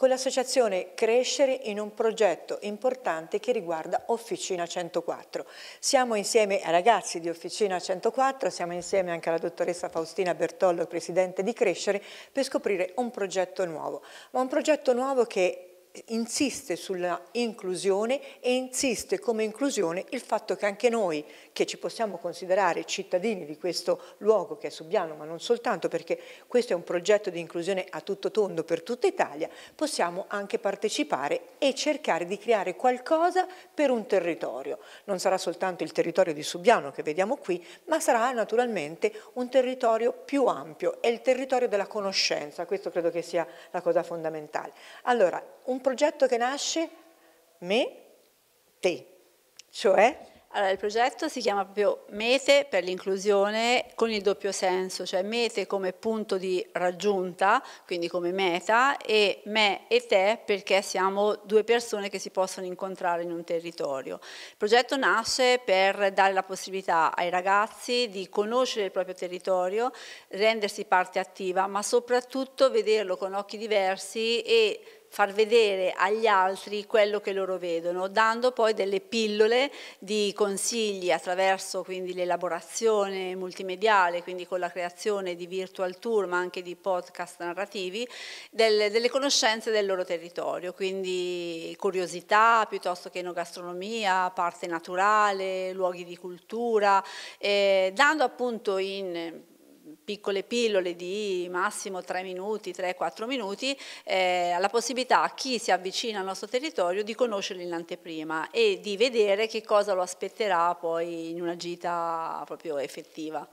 con l'associazione Crescere in un progetto importante che riguarda Officina 104. Siamo insieme ai ragazzi di Officina 104, siamo insieme anche alla dottoressa Faustina Bertollo, presidente di Crescere, per scoprire un progetto nuovo, ma un progetto nuovo che insiste sulla inclusione e insiste come inclusione il fatto che anche noi, che ci possiamo considerare cittadini di questo luogo che è Subiano, ma non soltanto perché questo è un progetto di inclusione a tutto tondo per tutta Italia, possiamo anche partecipare e cercare di creare qualcosa per un territorio. Non sarà soltanto il territorio di Subiano che vediamo qui, ma sarà naturalmente un territorio più ampio, è il territorio della conoscenza, questo credo che sia la cosa fondamentale. Allora, un un progetto che nasce me, te, cioè... Allora, il progetto si chiama proprio Mete per l'inclusione con il doppio senso, cioè mete come punto di raggiunta, quindi come meta, e me e te perché siamo due persone che si possono incontrare in un territorio. Il progetto nasce per dare la possibilità ai ragazzi di conoscere il proprio territorio, rendersi parte attiva, ma soprattutto vederlo con occhi diversi e far vedere agli altri quello che loro vedono, dando poi delle pillole di consigli attraverso quindi l'elaborazione multimediale, quindi con la creazione di virtual tour, ma anche di podcast narrativi, delle, delle conoscenze del loro territorio, quindi curiosità piuttosto che enogastronomia, parte naturale, luoghi di cultura, eh, dando appunto in piccole pillole di massimo 3 minuti, 3-4 minuti, eh, la possibilità a chi si avvicina al nostro territorio di conoscerlo in anteprima e di vedere che cosa lo aspetterà poi in una gita proprio effettiva.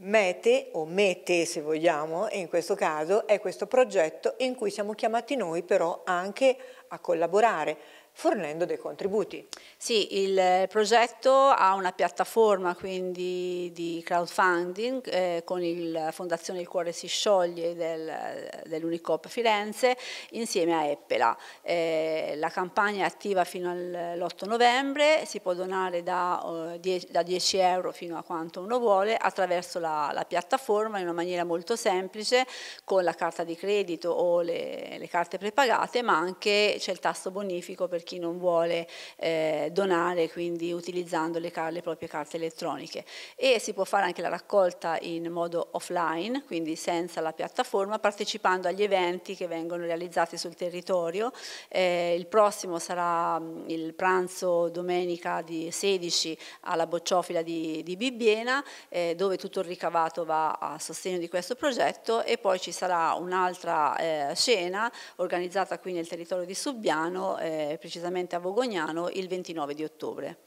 Mete o Mete se vogliamo, in questo caso è questo progetto in cui siamo chiamati noi però anche a collaborare fornendo dei contributi. Sì, il eh, progetto ha una piattaforma quindi di crowdfunding eh, con la Fondazione Il Cuore si scioglie del, dell'Unicop Firenze insieme a Eppela. Eh, la campagna è attiva fino all'8 novembre, si può donare da, eh, 10, da, 10, euro fino a quanto uno vuole attraverso la, la, piattaforma in una maniera molto semplice con la carta di credito o le, le carte prepagate ma anche c'è il tasto bonifico per chi non vuole eh, donare, quindi utilizzando le, le, proprie carte elettroniche. E si può fare anche la raccolta in modo offline, quindi senza la piattaforma, partecipando agli eventi che vengono realizzati sul territorio. Eh, il prossimo sarà mm, il pranzo domenica di 16 alla Bocciofila di, di Bibbiena, eh, dove tutto il ricavato va a sostegno di questo progetto e poi ci sarà un'altra scena eh, organizzata qui nel territorio di Subbiano, precisamente eh, precisamente a Vogognano, il 29 di ottobre.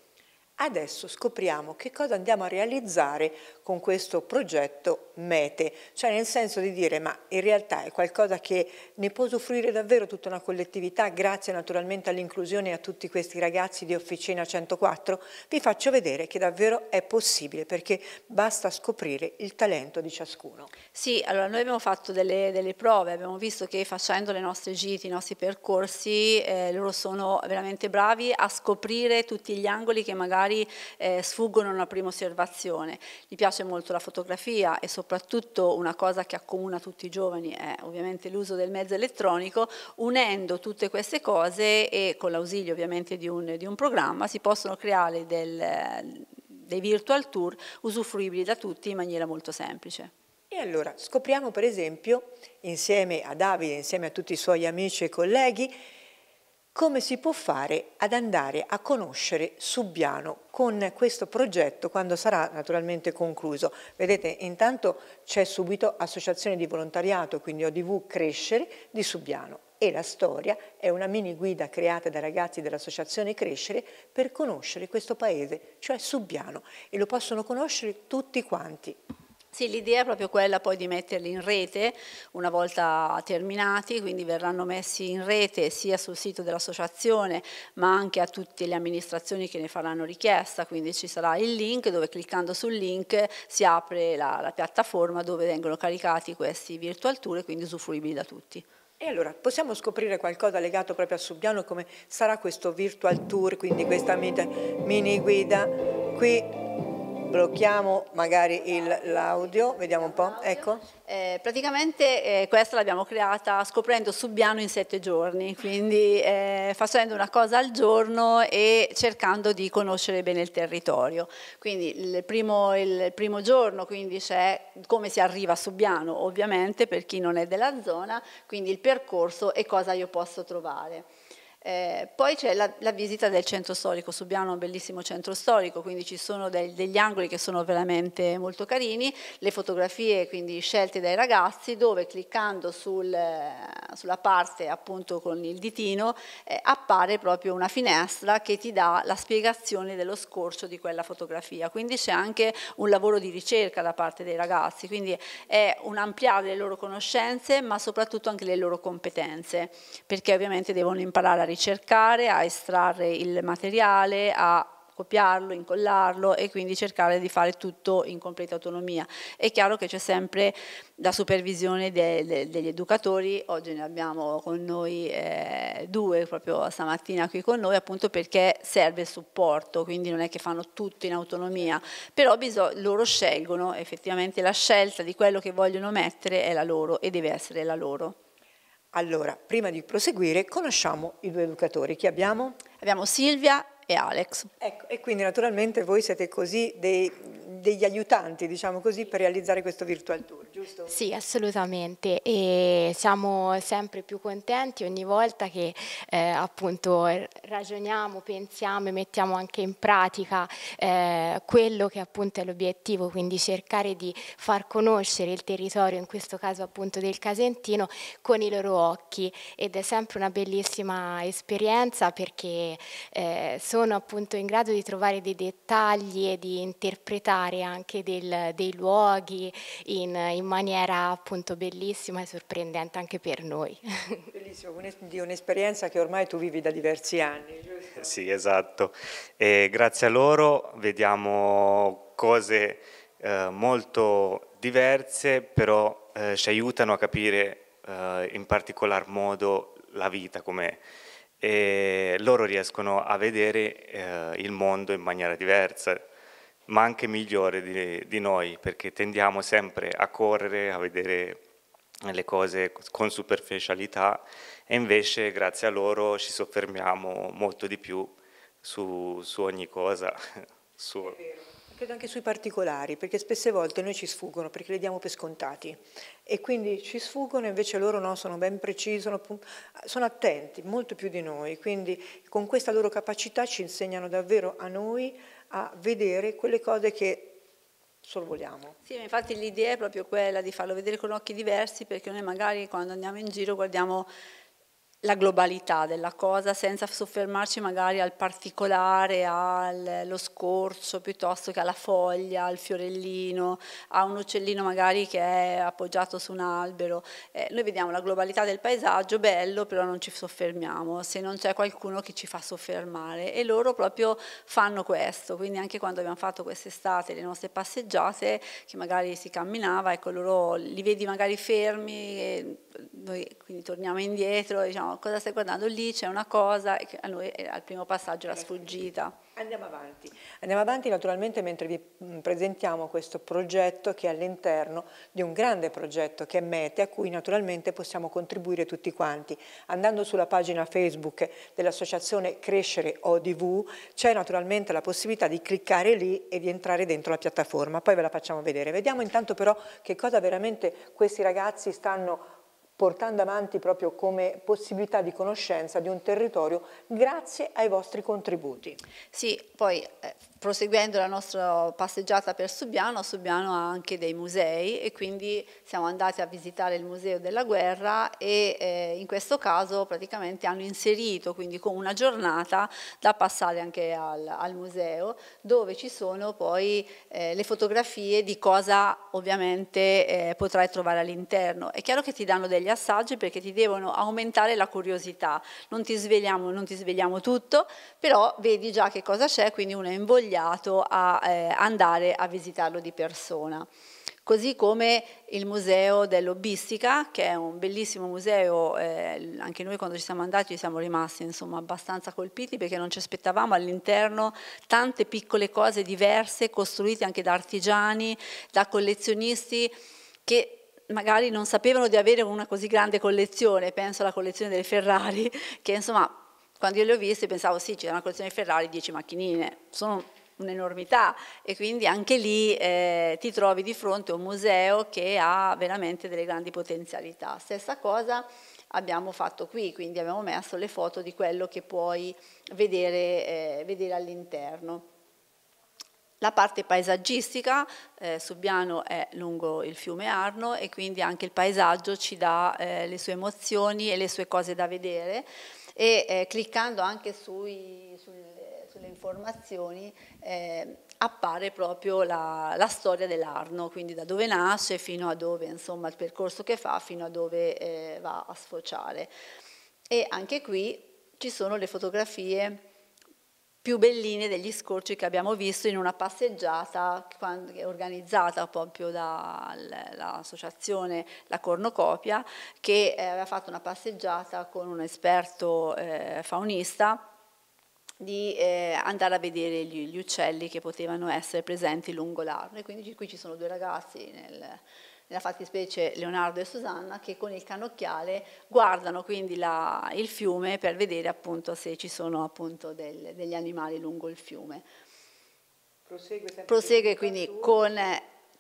Adesso scopriamo che cosa andiamo a realizzare con questo progetto Mete, cioè nel senso di dire ma in realtà è qualcosa che ne può usufruire davvero tutta una collettività grazie naturalmente all'inclusione e a tutti questi ragazzi di Officina 104? Vi faccio vedere che davvero è possibile perché basta scoprire il talento di ciascuno. Sì, allora noi abbiamo fatto delle, delle prove, abbiamo visto che facendo le nostre giti, i nostri percorsi, eh, loro sono veramente bravi a scoprire tutti gli angoli che magari magari eh, sfuggono una prima osservazione. Gli piace molto la fotografia e soprattutto una cosa che accomuna tutti i giovani è ovviamente l'uso del mezzo elettronico, unendo tutte queste cose e con l'ausilio ovviamente di un, di un programma si possono creare del, dei virtual tour usufruibili da tutti in maniera molto semplice. E allora scopriamo per esempio, insieme a Davide, insieme a tutti i suoi amici e colleghi, come si può fare ad andare a conoscere Subbiano con questo progetto quando sarà naturalmente concluso. Vedete, intanto c'è subito Associazione di Volontariato, quindi ODV Crescere di Subbiano e la storia è una mini guida creata dai ragazzi dell'Associazione Crescere per conoscere questo paese, cioè Subbiano, e lo possono conoscere tutti quanti. Sì, l'idea è proprio quella poi di metterli in rete una volta terminati, quindi verranno messi in rete sia sul sito dell'associazione ma anche a tutte le amministrazioni che ne faranno richiesta, quindi ci sarà il link dove cliccando sul link si apre la, la piattaforma dove vengono caricati questi virtual tour e quindi usufruibili da tutti. E allora possiamo scoprire qualcosa legato proprio a Subiano come sarà questo virtual tour, quindi questa mini guida qui blocchiamo magari l'audio, vediamo un po', ecco. Eh, praticamente eh, questa l'abbiamo creata scoprendo Subbiano in sette giorni, quindi eh, facendo una cosa al giorno e cercando di conoscere bene il territorio. Quindi il primo, il primo giorno c'è come si arriva a Subbiano, ovviamente per chi non è della zona, quindi il percorso e cosa io posso trovare. Eh, poi c'è la, la, visita del centro storico, Subiano è un bellissimo centro storico, quindi ci sono dei, degli angoli che sono veramente molto carini, le fotografie quindi scelte dai ragazzi dove cliccando sul, eh, sulla parte appunto con il ditino eh, appare proprio una finestra che ti dà la spiegazione dello scorcio di quella fotografia, quindi c'è anche un lavoro di ricerca da parte dei ragazzi, quindi è un ampliare le loro conoscenze ma soprattutto anche le loro competenze, perché ovviamente devono imparare a ricercare, a estrarre il materiale, a copiarlo, incollarlo e quindi cercare di fare tutto in completa autonomia. È chiaro che c'è sempre la supervisione de, de, degli educatori, oggi ne abbiamo con noi eh, due proprio stamattina qui con noi appunto perché serve il supporto, quindi non è che fanno tutto in autonomia, però loro scelgono, effettivamente la scelta di quello che vogliono mettere è la loro e deve essere la loro. Allora, prima di proseguire, conosciamo i due educatori. Chi abbiamo? Abbiamo Silvia e Alex. Ecco, e quindi naturalmente voi siete così dei degli aiutanti, diciamo così, per realizzare questo virtual tour, giusto? Sì, assolutamente e siamo sempre più contenti ogni volta che eh, appunto ragioniamo, pensiamo e mettiamo anche in pratica eh, quello che appunto è l'obiettivo, quindi cercare di far conoscere il territorio, in questo caso appunto del Casentino, con i loro occhi ed è sempre una bellissima esperienza perché eh, sono appunto in grado di trovare dei dettagli e di interpretare parlare anche del, dei luoghi in, in, maniera appunto bellissima e sorprendente anche per noi. Bellissimo, di un'esperienza che ormai tu vivi da diversi anni. Sì, esatto. E grazie a loro vediamo cose eh, molto diverse, però eh, ci aiutano a capire eh, in particolar modo la vita com'è e loro riescono a vedere eh, il mondo in maniera diversa ma anche migliore di, di noi, perché tendiamo sempre a correre, a vedere le cose con superficialità e invece grazie a loro ci soffermiamo molto di più su, su ogni cosa. Su... Credo anche sui particolari, perché spesse volte noi ci sfuggono, perché le diamo per scontati e quindi ci sfuggono, invece loro no, sono ben precisi, sono, sono, attenti, molto più di noi, quindi con questa loro capacità ci insegnano davvero a noi a vedere quelle cose che sorvoliamo. Sì, infatti l'idea è proprio quella di farlo vedere con occhi diversi perché noi magari quando andiamo in giro guardiamo la globalità della cosa senza soffermarci magari al particolare, allo scorso piuttosto che alla foglia, al fiorellino, a un uccellino magari che è appoggiato su un albero. Eh, noi vediamo la globalità del paesaggio, bello, però non ci soffermiamo se non c'è qualcuno che ci fa soffermare e loro proprio fanno questo, quindi anche quando abbiamo fatto quest'estate le nostre passeggiate che magari si camminava, ecco loro li vedi magari fermi, noi quindi torniamo indietro, diciamo cosa stai guardando? Lì c'è una cosa che a noi eh, al primo passaggio era sfuggita. Andiamo avanti. Andiamo avanti naturalmente mentre vi mm, presentiamo questo progetto che è all'interno di un grande progetto che è Mete, a cui naturalmente possiamo contribuire tutti quanti. Andando sulla pagina Facebook dell'associazione Crescere ODV c'è naturalmente la possibilità di cliccare lì e di entrare dentro la piattaforma, poi ve la facciamo vedere. Vediamo intanto però che cosa veramente questi ragazzi stanno portando avanti proprio come possibilità di conoscenza di un territorio grazie ai vostri contributi. Sì, poi eh, proseguendo la nostra passeggiata per Subiano, Subiano ha anche dei musei e quindi siamo andati a visitare il Museo della Guerra e eh, in questo caso praticamente hanno inserito quindi con una giornata da passare anche al, al museo dove ci sono poi eh, le fotografie di cosa ovviamente eh, potrai trovare all'interno. È chiaro che ti danno degli assaggi perché ti devono aumentare la curiosità. Non ti svegliamo, non ti svegliamo tutto, però vedi già che cosa c'è, quindi uno è invogliato a eh, andare a visitarlo di persona così come il museo dell'Obbistica, che è un bellissimo museo, eh, anche noi quando ci siamo andati siamo rimasti insomma, abbastanza colpiti perché non ci aspettavamo all'interno tante piccole cose diverse costruite anche da artigiani, da collezionisti che magari non sapevano di avere una così grande collezione, penso alla collezione delle Ferrari, che insomma quando io le ho viste pensavo sì, c'è una collezione di Ferrari, 10 macchinine, sono un'enormità e quindi anche lì eh, ti trovi di fronte a un museo che ha veramente delle grandi potenzialità. Stessa cosa abbiamo fatto qui, quindi abbiamo messo le foto di quello che puoi vedere, eh, vedere all'interno. La parte paesaggistica, eh, Subiano è lungo il fiume Arno e quindi anche il paesaggio ci dà eh, le sue emozioni e le sue cose da vedere e eh, cliccando anche sui, sulle, sulle, informazioni eh, appare proprio la, la storia dell'Arno, quindi da dove nasce fino a dove, insomma il percorso che fa fino a dove eh, va a sfociare. E anche qui ci sono le fotografie più belline degli scorci che abbiamo visto in una passeggiata organizzata proprio dall'associazione La Cornucopia che eh, aveva fatto una passeggiata con un esperto eh, faunista di eh, andare a vedere gli, gli, uccelli che potevano essere presenti lungo l'arno e quindi qui ci sono due ragazzi nel, nella fattispecie Leonardo e Susanna, che con il cannocchiale guardano quindi la, il fiume per vedere appunto se ci sono appunto del, degli animali lungo il fiume. Prosegue, Prosegue quindi con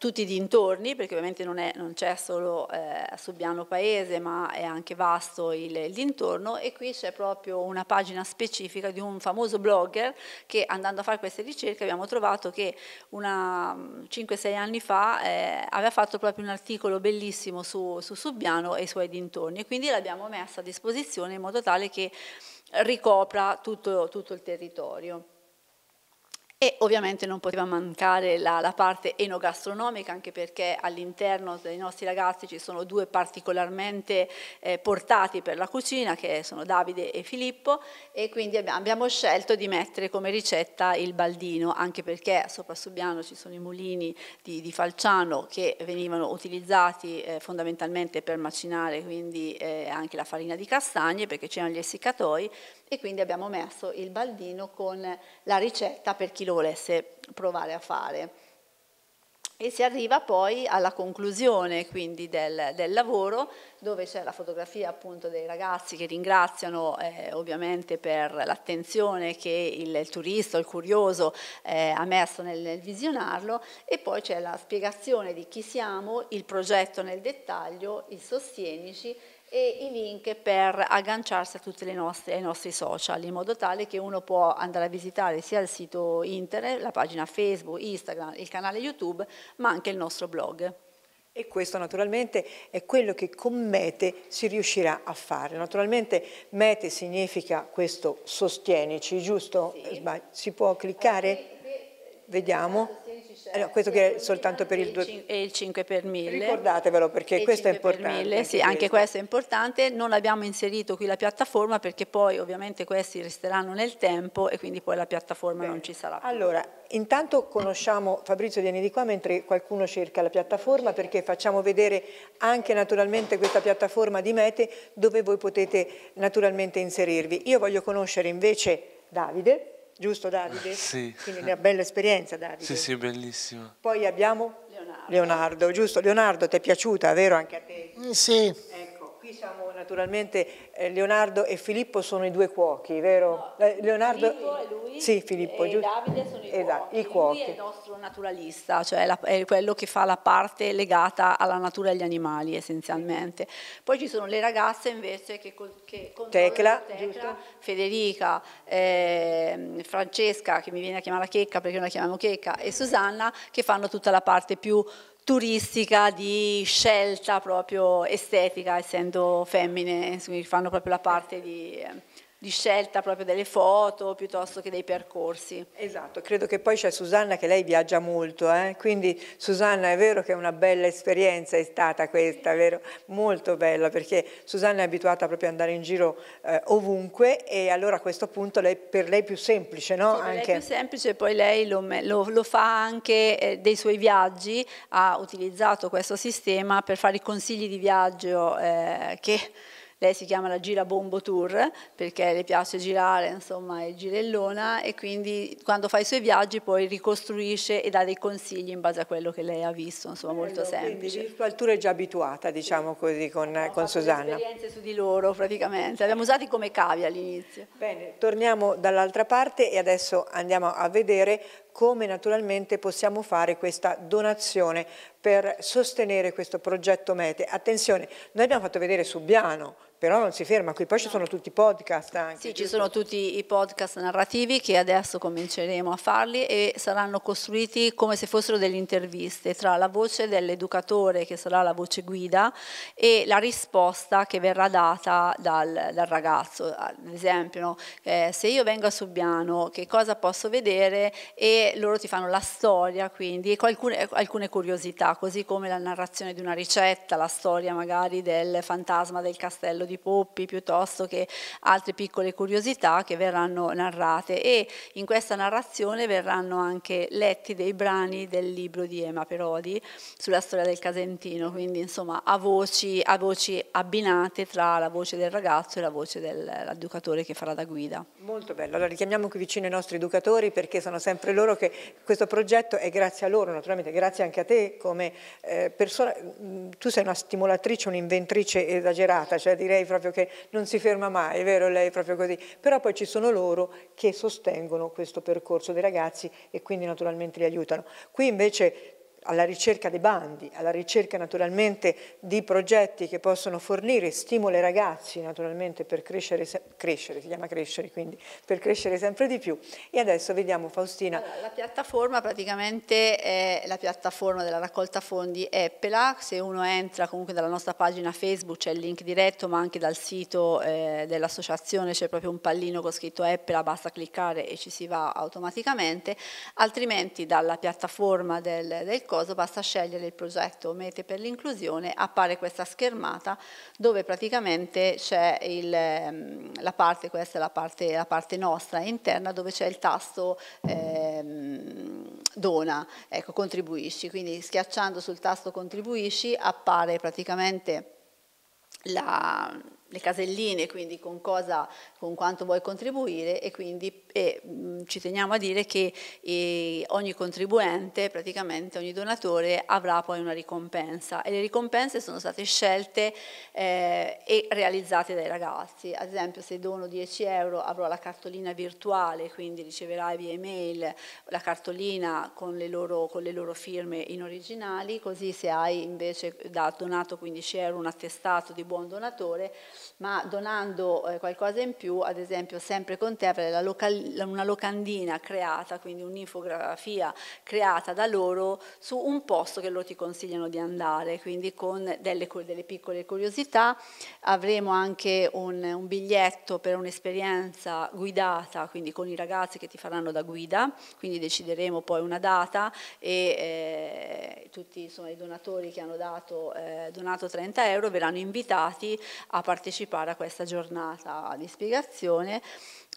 tutti i dintorni, perché ovviamente non, c'è solo eh, Subiano Paese, ma è anche vasto il, il dintorno e qui c'è proprio una pagina specifica di un famoso blogger che andando a fare queste ricerche abbiamo trovato che 5-6 mm, anni fa eh, aveva fatto proprio un articolo bellissimo su, su Subiano e i suoi dintorni e quindi l'abbiamo messa a disposizione in modo tale che ricopra tutto, tutto il territorio. E ovviamente non poteva mancare la, la parte enogastronomica, anche perché all'interno dei nostri ragazzi ci sono due particolarmente eh, portati per la cucina, che sono Davide e Filippo, e quindi abbiamo scelto di mettere come ricetta il baldino, anche perché sopra Subiano ci sono i mulini di, di Falciano che venivano utilizzati eh, fondamentalmente per macinare quindi eh, anche la farina di castagne, perché c'erano gli essiccatoi, e quindi abbiamo messo il baldino con la ricetta per chi lo lo volesse provare a fare. E si arriva poi alla conclusione quindi del, del lavoro dove c'è la fotografia appunto dei ragazzi che ringraziano eh, ovviamente per l'attenzione che il, il, turista, il curioso eh, ha messo nel, nel, visionarlo e poi c'è la spiegazione di chi siamo, il progetto nel dettaglio, il sostienici e i link per agganciarsi a tutti i nostri social in modo tale che uno può andare a visitare sia il sito internet, la pagina Facebook, Instagram, il canale YouTube, ma anche il nostro blog. E questo naturalmente è quello che con Mete si riuscirà a fare. Naturalmente Mete significa questo sostienici, giusto? Sì. Si può cliccare? Sì. Vediamo allora, questo che è soltanto per il 2 e il 5 per 1000. Ricordatevelo perché questo è importante. Mille, sì, anche questo è importante. Non abbiamo inserito qui la piattaforma perché poi ovviamente questi resteranno nel tempo e quindi poi la piattaforma Beh. non ci sarà. Più. Allora, intanto conosciamo Fabrizio vieni di qua mentre qualcuno cerca la piattaforma perché facciamo vedere anche naturalmente questa piattaforma di Mete dove voi potete naturalmente inserirvi. Io voglio conoscere invece Davide giusto Davide? Sì. Quindi una bella esperienza Davide. Sì, sì, bellissima. Poi abbiamo Leonardo. Leonardo, giusto? Leonardo, ti è piaciuta, vero anche a te? Mm, sì, naturalmente eh, Leonardo e Filippo sono i due cuochi, vero? No, eh, Leonardo Filippo e lui sì, Filippo, e giusto? Davide sono i esatto, cuochi. I cuochi. Lui è il nostro naturalista, cioè la, è quello che fa la parte legata alla natura e agli animali essenzialmente. Poi ci sono le ragazze invece che, che Tecla, tecla Federica, eh, Francesca che mi viene a chiamare Checca perché noi la chiamiamo Checca e Susanna che fanno tutta la parte più turistica di scelta proprio estetica, essendo femmine, quindi fanno proprio la parte di eh, di scelta proprio delle foto piuttosto che dei percorsi. Esatto, credo che poi c'è Susanna che lei viaggia molto, eh? quindi Susanna è vero che è una bella esperienza è stata questa, vero? Molto bella perché Susanna è abituata proprio ad andare in giro eh, ovunque e allora a questo punto lei, per lei è più semplice, no? Sì, anche... è più semplice, poi lei lo, lo, lo fa anche eh, dei suoi viaggi, ha utilizzato questo sistema per fare i consigli di viaggio eh, che lei si chiama la Gira Bombo Tour perché le piace girare, insomma è girellona e quindi quando fa i suoi viaggi poi ricostruisce e dà dei consigli in base a quello che lei ha visto, insomma Bello, molto semplice. Quindi Virtual Tour è già abituata diciamo così con, no, con Susanna. esperienze su di loro praticamente, le abbiamo usati come cavi all'inizio. Bene, torniamo dall'altra parte e adesso andiamo a vedere come naturalmente possiamo fare questa donazione per sostenere questo progetto Mete. Attenzione, noi abbiamo fatto vedere Subiano, però non si ferma qui, poi ci sono tutti i podcast anche. Sì, giusto? ci sono tutti i podcast narrativi che adesso cominceremo a farli e saranno costruiti come se fossero delle interviste tra la voce dell'educatore che sarà la voce guida e la risposta che verrà data dal, dal ragazzo. Ad esempio, no? eh, se io vengo a Subiano, che cosa posso vedere? E loro ti fanno la storia, quindi alcune, alcune curiosità, così come la narrazione di una ricetta, la storia magari del fantasma del castello di di Poppi piuttosto che altre piccole curiosità che verranno narrate e in questa narrazione verranno anche letti dei brani del libro di Ema Perodi sulla storia del Casentino, quindi insomma a voci, a voci abbinate tra la voce del ragazzo e la voce dell'educatore che farà da guida. Molto bello, allora richiamiamo qui vicino i nostri educatori perché sono sempre loro che questo progetto è grazie a loro, naturalmente grazie anche a te come eh, persona, tu sei una stimolatrice, un'inventrice esagerata, cioè direi lei proprio che non si ferma mai, è vero, lei è proprio così. Però poi ci sono loro che sostengono questo percorso dei ragazzi e quindi naturalmente li aiutano. Qui invece alla ricerca dei bandi, alla ricerca naturalmente di progetti che possono fornire stimolo ai ragazzi naturalmente per crescere, crescere, si chiama crescere quindi, per crescere sempre di più. E adesso vediamo Faustina. Allora, la piattaforma praticamente è la piattaforma della raccolta fondi Eppela, se uno entra comunque dalla nostra pagina Facebook c'è il link diretto ma anche dal sito eh, dell'associazione c'è proprio un pallino con scritto Eppela, basta cliccare e ci si va automaticamente, altrimenti dalla piattaforma del, del percorso basta scegliere il progetto Mete per l'inclusione, appare questa schermata dove praticamente c'è ehm, la parte, questa è la parte, la parte nostra interna, dove c'è il tasto eh, dona, ecco, contribuisci, quindi schiacciando sul tasto contribuisci appare praticamente la, le caselline, quindi con, cosa, con quanto vuoi contribuire e quindi e mm, ci teniamo a dire che ogni contribuente, praticamente ogni donatore avrà poi una ricompensa e le ricompense sono state scelte eh, e realizzate dai ragazzi, ad esempio se dono 10 euro avrò la cartolina virtuale, quindi riceverai via email la cartolina con le loro, con le loro firme in originali, così se hai invece eh, da donato 15 euro un attestato di buon donatore, ma donando eh, qualcosa in più, ad esempio sempre con te avrai la località una locandina creata, quindi un'infografia creata da loro su un posto che loro ti consigliano di andare, quindi con delle, delle piccole curiosità. Avremo anche un, un biglietto per un'esperienza guidata, quindi con i ragazzi che ti faranno da guida, quindi decideremo poi una data e eh, tutti insomma, i donatori che hanno dato, eh, donato 30 euro verranno invitati a partecipare a questa giornata di spiegazione.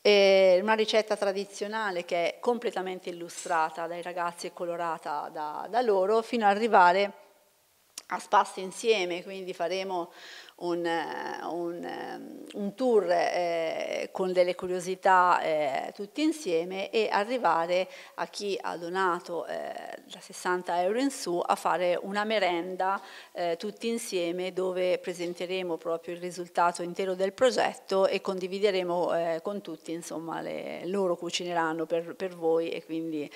Eh, una ricerca ricetta tradizionale che è completamente illustrata dai ragazzi e colorata da, da loro, fino ad arrivare a spasso insieme, quindi faremo un, eh, un, ehm, un tour eh, con delle curiosità eh, tutti insieme e arrivare a chi ha donato eh, da 60 euro in su a fare una merenda eh, tutti insieme dove presenteremo proprio il risultato intero del progetto e condivideremo eh, con tutti, insomma, le, loro cucineranno per, per, voi e quindi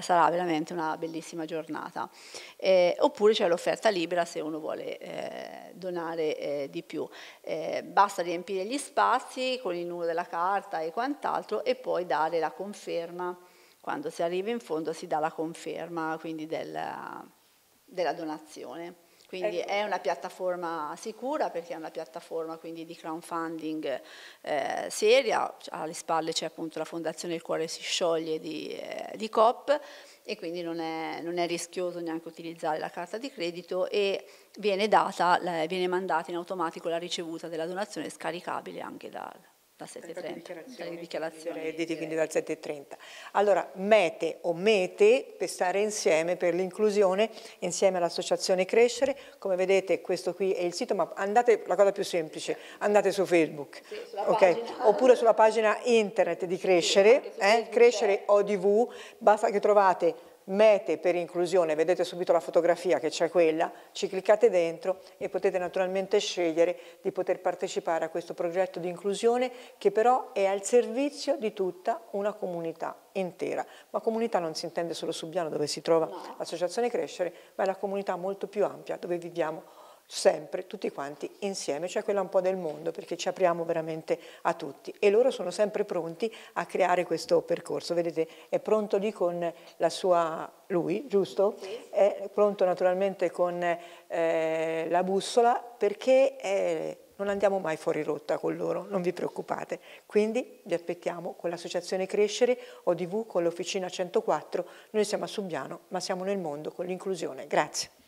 sarà veramente una bellissima giornata. oppure c'è l'offerta libera se uno vuole donare di più. Eh, basta riempire gli spazi con il numero della carta e quant'altro e poi dare la conferma. Quando si arriva in fondo si dà la conferma quindi della, della donazione. Quindi ecco. è una piattaforma sicura perché è una piattaforma di crowdfunding eh, seria, cioè, alle spalle c'è appunto la Fondazione Il Cuore si scioglie di, eh, di COP e quindi non è, non è, rischioso neanche utilizzare la carta di credito e viene, data, viene mandata in automatico la ricevuta della donazione scaricabile anche dal, da 7.30 dichiarazioni, dichiarazioni redditi, quindi dal 7.30. Allora, METE o METE per stare insieme per l'inclusione, insieme all'associazione Crescere, come vedete questo qui è il sito, ma andate, la cosa più semplice, andate su Facebook, sì, okay? oppure sulla pagina internet di Crescere, sì, eh? Crescere ODV, basta che trovate mete per inclusione, vedete subito la fotografia che c'è quella, ci cliccate dentro e potete naturalmente scegliere di poter partecipare a questo progetto di inclusione che però è al servizio di tutta una comunità intera. Ma comunità non si intende solo sul piano dove si trova no. l'associazione Crescere, ma è la comunità molto più ampia dove viviamo sempre tutti quanti insieme, cioè quella un po' del mondo, perché ci apriamo veramente a tutti e loro sono sempre pronti a creare questo percorso. Vedete, è pronto lì con la sua lui, giusto? È pronto naturalmente con eh, la bussola perché eh, non andiamo mai fuori rotta con loro, non vi preoccupate. Quindi vi aspettiamo con l'Associazione Crescere, ODV, con l'Officina 104. Noi siamo a Subiano, ma siamo nel mondo con l'inclusione. Grazie.